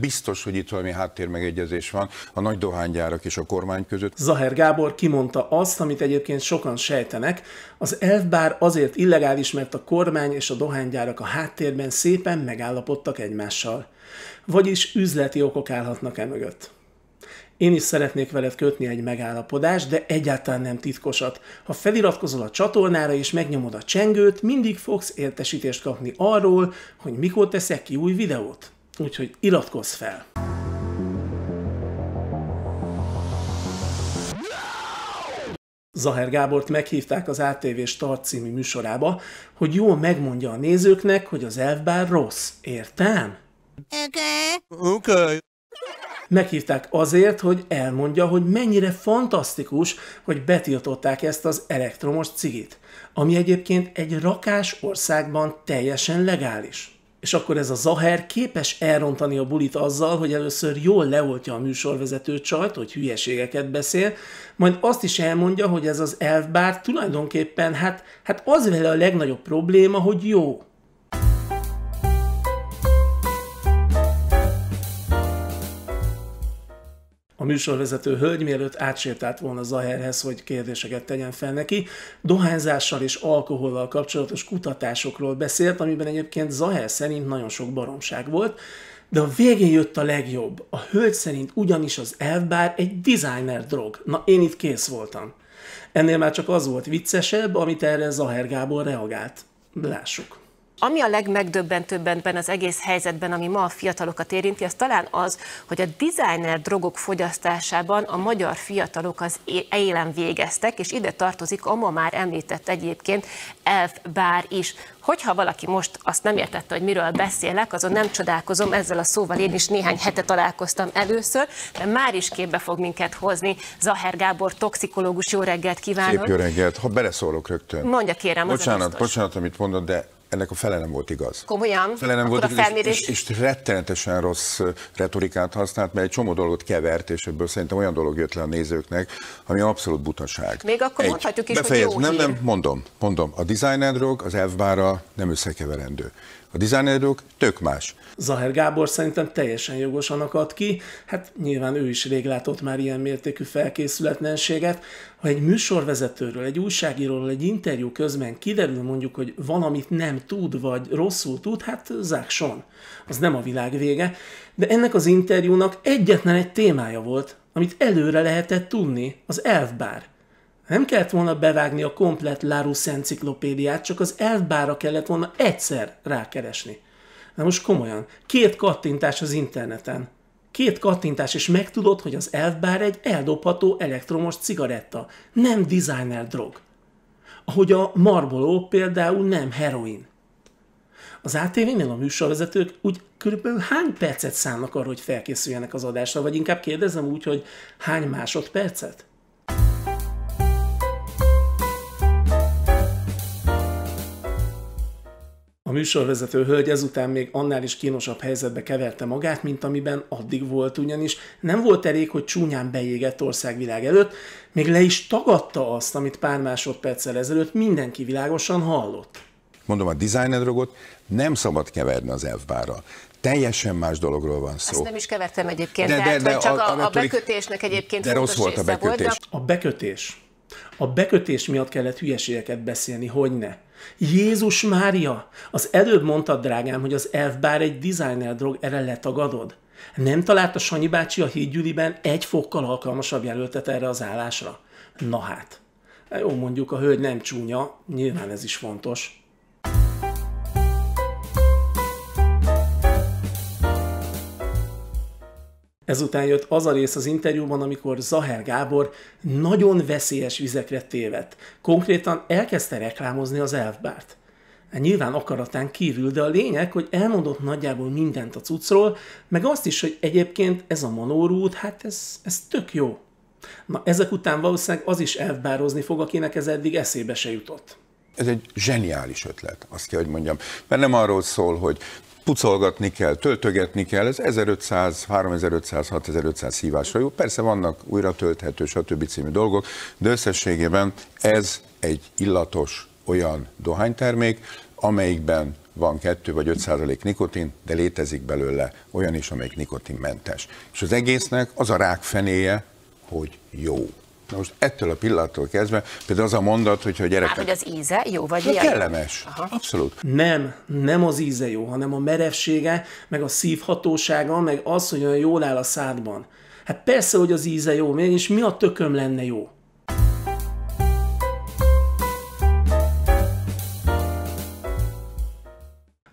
Biztos, hogy itt valami háttérmegegyezés van a nagy dohánygyárak és a kormány között. Zaher Gábor kimondta azt, amit egyébként sokan sejtenek. Az elf bár azért illegális, mert a kormány és a dohánygyárak a háttérben szépen megállapodtak egymással. Vagyis üzleti okok állhatnak e mögött. Én is szeretnék veled kötni egy megállapodást, de egyáltalán nem titkosat. Ha feliratkozol a csatornára és megnyomod a csengőt, mindig fogsz értesítést kapni arról, hogy mikor teszek ki új videót. Úgyhogy iratkozz fel! Zaher Gábort meghívták az ATV Start című műsorába, hogy jól megmondja a nézőknek, hogy az elfbár rossz. Értem? Okay. Okay. Meghívták azért, hogy elmondja, hogy mennyire fantasztikus, hogy betiltották ezt az elektromos cigit, ami egyébként egy rakás országban teljesen legális és akkor ez a Zaher képes elrontani a bulit azzal, hogy először jól leoltja a műsorvezető csajt, hogy hülyeségeket beszél, majd azt is elmondja, hogy ez az elfbár tulajdonképpen, hát, hát az vele a legnagyobb probléma, hogy jó. műsorvezető hölgy, mielőtt átsértált volna Zaherhez, hogy kérdéseket tegyen fel neki. Dohányzással és alkohollal kapcsolatos kutatásokról beszélt, amiben egyébként Zaher szerint nagyon sok baromság volt. De a végén jött a legjobb. A hölgy szerint ugyanis az elvbár egy designer drog. Na, én itt kész voltam. Ennél már csak az volt viccesebb, amit erre Zaher Gábor reagált. Lássuk. Ami a legmegdöbbentőbb ebben az egész helyzetben, ami ma a fiatalokat érinti, az talán az, hogy a designer drogok fogyasztásában a magyar fiatalok az élen végeztek, és ide tartozik a ma már említett egyébként elf bár is. Hogyha valaki most azt nem értette, hogy miről beszélek, azon nem csodálkozom, ezzel a szóval én is néhány hete találkoztam először, de már is képbe fog minket hozni Zaher Gábor, toxikológus, jó reggelt kívánok! Szép jó reggelt, ha beleszólok rögtön. Mondja kérem, Bocsánat, bocsánat, amit mondod, de ennek a fele nem volt igaz. Komolyan? Fele nem Akkor volt a felmérés... és, és, és rettenetesen rossz retorikát használt, mert egy csomó dolgot kevert, és ebből szerintem olyan dolog jött le a nézőknek, ami abszolút butaság. Még akkor egy, mondhatjuk is, befejez, hogy jó Nem, hír. nem, mondom, mondom. A design and rock, az f nem összekeverendő. A dizájnerok tök más. Zaher Gábor szerintem teljesen jogosan akad ki, hát nyilván ő is rég látott már ilyen mértékű felkészületlenséget. Ha egy műsorvezetőről, egy újságíróról egy interjú közben kiderül mondjuk, hogy valamit nem tud, vagy rosszul tud, hát zákson. Az nem a világ vége. De ennek az interjúnak egyetlen egy témája volt, amit előre lehetett tudni, az elfbár. Nem kellett volna bevágni a komplet Larus enciklopédiát, csak az elfbára kellett volna egyszer rákeresni. Na most komolyan, két kattintás az interneten. Két kattintás, és megtudod, hogy az elfbár egy eldobható elektromos cigaretta, nem designer drog. Ahogy a marboló például nem heroin. Az ATV-nél a műsorvezetők úgy körülbelül hány percet szánnak arra, hogy felkészüljenek az adásra, vagy inkább kérdezem úgy, hogy hány másodpercet? műsorvezető hölgy ezután még annál is kínosabb helyzetbe keverte magát, mint amiben addig volt, ugyanis nem volt elég, hogy csúnyán beégett országvilág előtt, még le is tagadta azt, amit pár másodperccel ezelőtt mindenki világosan hallott. Mondom, a designer drogot nem szabad keverni az elfbárral teljesen más dologról van szó. Ezt nem is kevertem egyébként, de, de, tehát, de, de csak a, a, a bekötésnek egyébként De rossz volt a bekötés. Volt, de... A bekötés. A bekötés miatt kellett hülyeségeket beszélni, hogy ne. Jézus Mária, az előbb mondtad, drágám, hogy az elf bár egy designer drog, erre letagadod. Nem találta Sanyi bácsi a hídgyűliben egy fokkal alkalmasabb jelöltet erre az állásra? Na hát. Jó, mondjuk a hölgy nem csúnya, nyilván ez is fontos. Ezután jött az a rész az interjúban, amikor Zaher Gábor nagyon veszélyes vizekre tévedt. Konkrétan elkezdte reklámozni az elfbárt. E nyilván akaratán kívül, de a lényeg, hogy elmondott nagyjából mindent a cuccról, meg azt is, hogy egyébként ez a manórút, hát ez, ez tök jó. Na ezek után valószínűleg az is elvbározni fog, akinek ez eddig eszébe se jutott. Ez egy zseniális ötlet, azt kell, hogy mondjam. Mert nem arról szól, hogy pucolgatni kell, töltögetni kell, ez 1500, 3500, 6500 hívásra jó. Persze vannak újra tölthető, stb. című dolgok, de összességében ez egy illatos olyan dohánytermék, amelyikben van 2 vagy 5 százalék nikotin, de létezik belőle olyan is, amelyik nikotinmentes. És az egésznek az a fenéje, hogy jó. Na most ettől a pillanattól kezdve, például az a mondat, hogyha a gyerekek... Hát, hogy az íze jó, vagy hát ilyen? Kellemes, Aha. abszolút. Nem, nem az íze jó, hanem a merevsége, meg a szívhatósága, meg az, hogy olyan jól áll a szádban. Hát persze, hogy az íze jó, mégis mi a tököm lenne jó?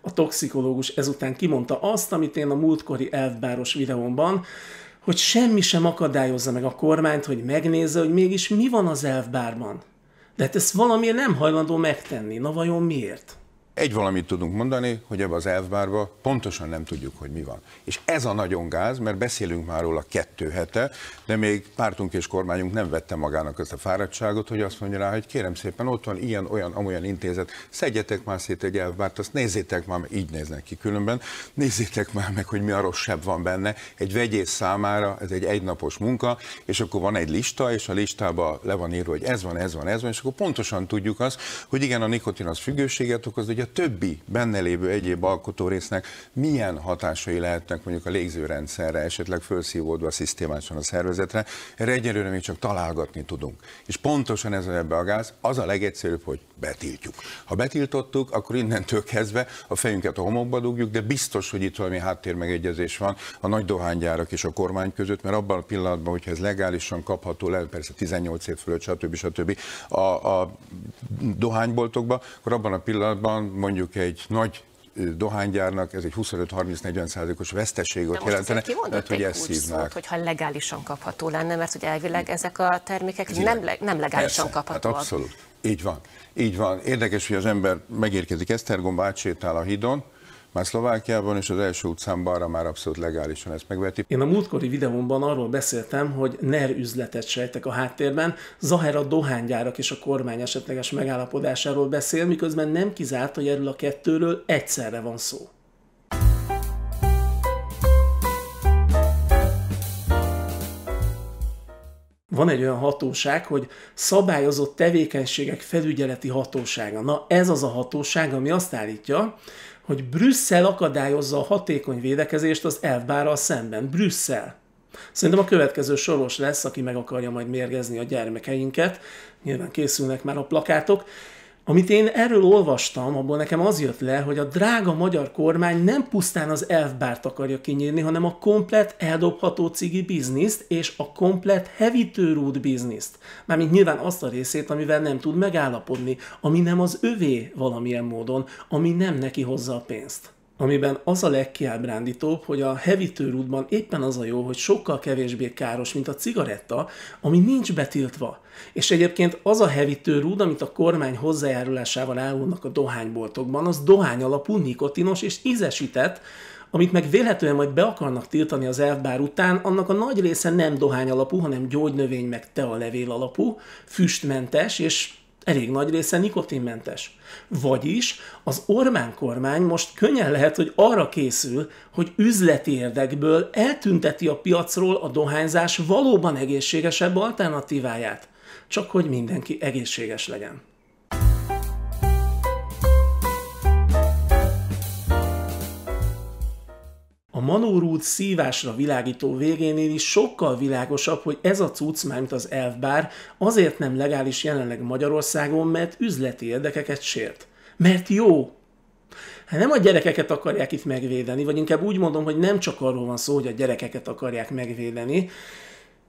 A toxikológus ezután kimondta azt, amit én a múltkori elvbáros videómban hogy semmi sem akadályozza meg a kormányt, hogy megnézze, hogy mégis mi van az elfbárban. De hát ezt valamiért nem hajlandó megtenni. Na vajon miért? egy valamit tudunk mondani, hogy ebbe az elvbárba pontosan nem tudjuk, hogy mi van. És ez a nagyon gáz, mert beszélünk már róla kettő hete, de még pártunk és kormányunk nem vette magának ezt a fáradtságot, hogy azt mondja rá, hogy kérem szépen, ott van ilyen, olyan, amolyan intézet, szedjetek már szét egy elvbárt, azt nézzétek már, így néznek ki különben, nézzétek már meg, hogy mi a rosszabb van benne. Egy vegyész számára ez egy egynapos munka, és akkor van egy lista, és a listába le van írva, hogy ez van, ez van, ez van, és akkor pontosan tudjuk azt, hogy igen, a nikotin az függőséget okoz, hogy a többi benne lévő egyéb résznek milyen hatásai lehetnek mondjuk a légzőrendszerre, esetleg felszívódva szisztémáson a szervezetre, erre egyelőre még csak találgatni tudunk. És pontosan ez ebbe a gáz, az a legegyszerűbb, hogy betiltjuk. Ha betiltottuk, akkor innentől kezdve a fejünket a homokba dugjuk, de biztos, hogy itt valami háttérmegegyezés van a nagy dohánygyárak és a kormány között, mert abban a pillanatban, hogyha ez legálisan kapható le, persze 18 év fölött, stb. stb. stb. A, a dohányboltokba, akkor abban a pillanatban mondjuk egy nagy dohánygyárnak ez egy 25-30-40 százalékos veszteséget jelentene, hát, hogy ezt szívnák. Szólt, hogyha legálisan kapható lenne, mert hogy elvileg hm. ezek a termékek nem, le, nem legálisan Persze, hát kaphatóak. Hát abszolút. Így van. Így van. Érdekes, hogy az ember megérkezik Esztergomba, átsétál a hídon, már Szlovákiában és az első utcán balra már abszolút legálisan ezt megveti. Én a múltkori videómban arról beszéltem, hogy NER üzletet sejtek a háttérben, Zaher dohánygyárak és a kormány esetleges megállapodásáról beszél, miközben nem kizárt, hogy erről a kettőről egyszerre van szó. van egy olyan hatóság, hogy szabályozott tevékenységek felügyeleti hatósága. Na ez az a hatóság, ami azt állítja, hogy Brüsszel akadályozza a hatékony védekezést az elvbárral szemben. Brüsszel. Szerintem a következő soros lesz, aki meg akarja majd mérgezni a gyermekeinket. Nyilván készülnek már a plakátok. Amit én erről olvastam, abból nekem az jött le, hogy a drága magyar kormány nem pusztán az elfbárt akarja kinyírni, hanem a komplet eldobható cigi bizniszt és a komplet hevítőrút bizniszt. Mármint nyilván azt a részét, amivel nem tud megállapodni, ami nem az övé valamilyen módon, ami nem neki hozza a pénzt amiben az a legkiábrándítóbb, hogy a hevítő éppen az a jó, hogy sokkal kevésbé káros, mint a cigaretta, ami nincs betiltva. És egyébként az a hevítő amit a kormány hozzájárulásával állulnak a dohányboltokban, az dohány alapú, nikotinos és ízesített, amit meg véletlenül majd be akarnak tiltani az elfbár után, annak a nagy része nem dohány alapú, hanem gyógynövény meg tea levél alapú, füstmentes, és elég nagy része nikotinmentes. Vagyis az ormán kormány most könnyen lehet, hogy arra készül, hogy üzleti érdekből eltünteti a piacról a dohányzás valóban egészségesebb alternatíváját. Csak hogy mindenki egészséges legyen. manórút szívásra világító végénél is sokkal világosabb, hogy ez a cucc, mármint az elfbár, azért nem legális jelenleg Magyarországon, mert üzleti érdekeket sért. Mert jó, Hát nem a gyerekeket akarják itt megvédeni, vagy inkább úgy mondom, hogy nem csak arról van szó, hogy a gyerekeket akarják megvédeni,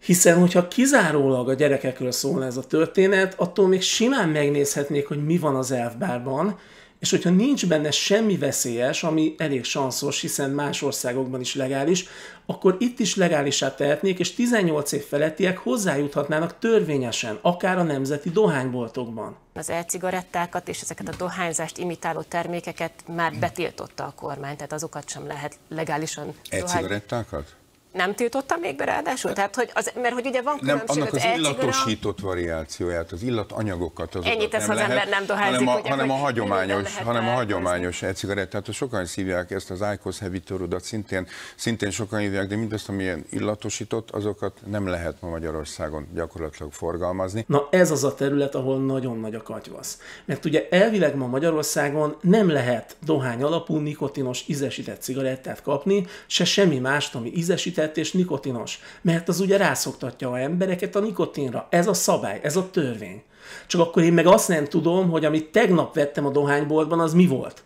hiszen hogyha kizárólag a gyerekekről szólna ez a történet, attól még simán megnézhetnék, hogy mi van az elfbárban, és hogyha nincs benne semmi veszélyes, ami elég sanszos, hiszen más országokban is legális, akkor itt is legálisá tehetnék, és 18 év felettiek hozzájuthatnának törvényesen, akár a nemzeti dohányboltokban. Az e-cigarettákat és ezeket a dohányzást imitáló termékeket már betiltotta a kormány, tehát azokat sem lehet legálisan... E-cigarettákat? Dohány nem tiltotta még be ráadásul? Tehát, hogy az, mert hogy ugye van különbség nem, annak az, az illatosított variációját, az illatanyagokat az Ennyit tesz, az lehet, ember nem dohányzik. Hanem a, ugye, hanem a hagyományos, hanem a hagyományos e-cigarettát, sokan szívják ezt az IQOS heavy torodat, szintén, szintén sokan hívják, de mindazt, ami ilyen illatosított, azokat nem lehet ma Magyarországon gyakorlatilag forgalmazni. Na ez az a terület, ahol nagyon nagy a katyvasz. Mert ugye elvileg ma Magyarországon nem lehet dohány alapú nikotinos ízesített cigarettát kapni, se semmi mást, ami ízesített, összetett és nikotinos, mert az ugye rászoktatja a embereket a nikotinra. Ez a szabály, ez a törvény. Csak akkor én meg azt nem tudom, hogy amit tegnap vettem a dohányboltban, az mi volt.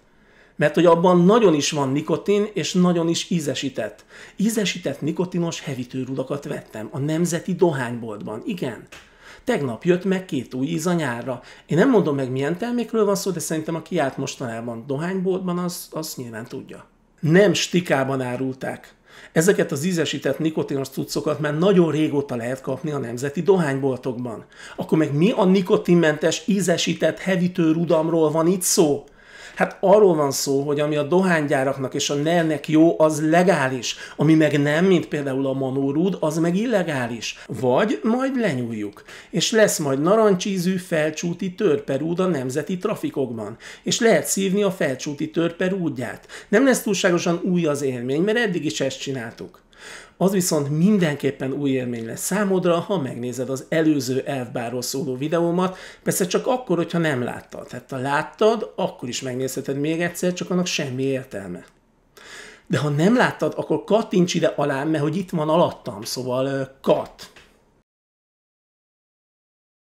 Mert hogy abban nagyon is van nikotin, és nagyon is ízesített. Ízesített nikotinos hevítőrudakat vettem a Nemzeti Dohányboltban. Igen. Tegnap jött meg két új íz a nyárra. Én nem mondom meg milyen termékről van szó, de szerintem aki járt mostanában dohányboltban, az, az nyilván tudja. Nem stikában árulták. Ezeket az ízesített nikotinos cuccokat már nagyon régóta lehet kapni a nemzeti dohányboltokban. Akkor meg mi a nikotinmentes ízesített hevítő rudamról van itt szó? Hát arról van szó, hogy ami a dohánygyáraknak és a nernek jó, az legális. Ami meg nem, mint például a manórúd, az meg illegális. Vagy majd lenyúljuk. És lesz majd narancsízű felcsúti törperúd a nemzeti trafikokban. És lehet szívni a felcsúti törperúdját. Nem lesz túlságosan új az élmény, mert eddig is ezt csináltuk. Az viszont mindenképpen új élmény lesz számodra, ha megnézed az előző elfbáról szóló videómat, persze csak akkor, hogyha nem láttad. Tehát ha láttad, akkor is megnézheted még egyszer, csak annak semmi értelme. De ha nem láttad, akkor kattints ide alá, mert hogy itt van alattam, szóval kat.